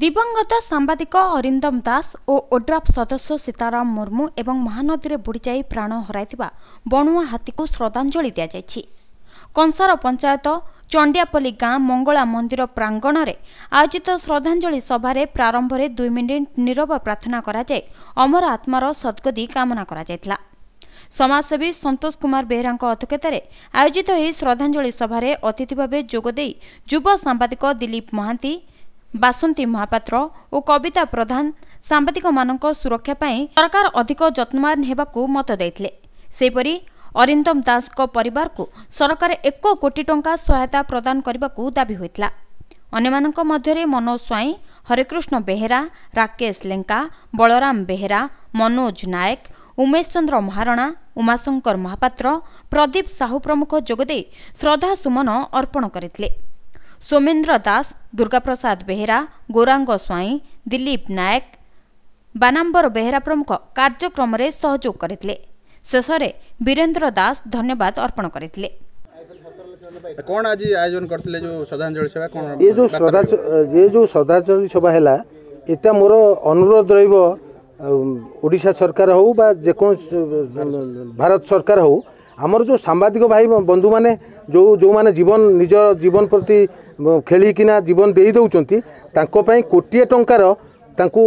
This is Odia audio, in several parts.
ଦିବଂଗତ ସାମ୍ବାଦିକ ଅରିନ୍ଦମ ଦାସ ଓ ଓଡ୍ରାଫ୍ ସଦସ୍ୟ ସୀତାରାମ ମୁର୍ମୁ ଏବଂ ମହାନଦୀରେ ବୁଡ଼ିଯାଇ ପ୍ରାଣ ହରାଇଥିବା ବଣୁଆ ହାତୀକୁ ଶ୍ରଦ୍ଧାଞ୍ଜଳି ଦିଆଯାଇଛି କଂସାର ପଞ୍ଚାୟତ ଚଣ୍ଡିଆପଲ୍ଲୀ ଗାଁ ମଙ୍ଗଳା ମନ୍ଦିର ପ୍ରାଙ୍ଗଣରେ ଆୟୋଜିତ ଶ୍ରଦ୍ଧାଞ୍ଜଳି ସଭାରେ ପ୍ରାରମ୍ଭରେ ଦୁଇ ମିନିଟ୍ ନିରବ ପ୍ରାର୍ଥନା କରାଯାଇ ଅମର ଆତ୍ମାର ସଦ୍ଗତି କାମନା କରାଯାଇଥିଲା ସମାଜସେବୀ ସନ୍ତୋଷ କୁମାର ବେହେରାଙ୍କ ଅଧ୍ୟକ୍ଷତାରେ ଆୟୋଜିତ ଏହି ଶ୍ରଦ୍ଧାଞ୍ଜଳି ସଭାରେ ଅତିଥି ଭାବେ ଯୋଗଦେଇ ଯୁବ ସାମ୍ବାଦିକ ଦିଲ୍ଲୀପ ମହାନ୍ତି ବାସନ୍ତୀ ମହାପାତ୍ର ଓ କବିତା ପ୍ରଧାନ ସାମ୍ବାଦିକମାନଙ୍କ ସୁରକ୍ଷା ପାଇଁ ସରକାର ଅଧିକ ଯତ୍ନବାନ ହେବାକୁ ମତ ଦେଇଥିଲେ ସେହିପରି ଅରିନ୍ଦମ ଦାସଙ୍କ ପରିବାରକୁ ସରକାର ଏକ କୋଟି ଟଙ୍କା ସହାୟତା ପ୍ରଦାନ କରିବାକୁ ଦାବି ହୋଇଥିଲା ଅନ୍ୟମାନଙ୍କ ମଧ୍ୟରେ ମନୋଜ ସ୍ୱାଇଁ ହରେକୃଷ୍ଣ ବେହେରା ରାକେଶ ଲେଙ୍କା ବଳରାମ ବେହେରା ମନୋଜ ନାୟକ ଉମେଶ ଚନ୍ଦ୍ର ମହାରଣା ଉମାଶଙ୍କର ମହାପାତ୍ର ପ୍ରଦୀପ ସାହୁ ପ୍ରମୁଖ ଯୋଗଦେଇ ଶ୍ରଦ୍ଧାସୁମନ ଅର୍ପଣ କରିଥିଲେ सोमेन्द्र दास दुर्गाप्रसाद बेहेरा गोराङ्ग स्वाई दिलीप नायक बानाम्बर बेहेरा प्रमुख कार्यक्रमरे सहयोग गरेथले ससरे वीरेन्द्र दास धन्यवाद अर्पण गरेथले कोन आज आयोजन करथले जो श्रद्धांजलि सभा कोन ए जो श्रद्धा जे जो श्रद्धांजलि सभा हैला एता मोर अनुरोध रहइबो ओडिसा सरकार हो बा जे कोन भारत सरकार हो हमर जो सांबादिक भाई बंधु माने जो जो माने जीवन निज जीवन प्रति ଖେଳିକିନା ଜୀବନ ଦେଇ ଦେଉଛନ୍ତି ତାଙ୍କ ପାଇଁ କୋଟିଏ ଟଙ୍କାର ତାଙ୍କୁ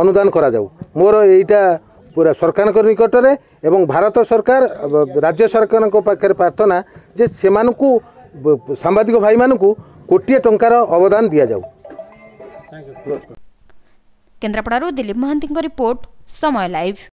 ଅନୁଦାନ କରାଯାଉ ମୋର ଏଇଟା ପୁରା ସରକାରଙ୍କ ନିକଟରେ ଏବଂ ଭାରତ ସରକାର ରାଜ୍ୟ ସରକାରଙ୍କ ପାଖରେ ପ୍ରାର୍ଥନା ଯେ ସେମାନଙ୍କୁ ସାମ୍ବାଦିକ ଭାଇମାନଙ୍କୁ କୋଟିଏ ଟଙ୍କାର ଅବଦାନ ଦିଆଯାଉ କେନ୍ଦ୍ରାପଡ଼ାରୁ ଦିଲ୍ଲୀପ ମହାନ୍ତିଙ୍କ ରିପୋର୍ଟ ସମୟ ଲାଇଭ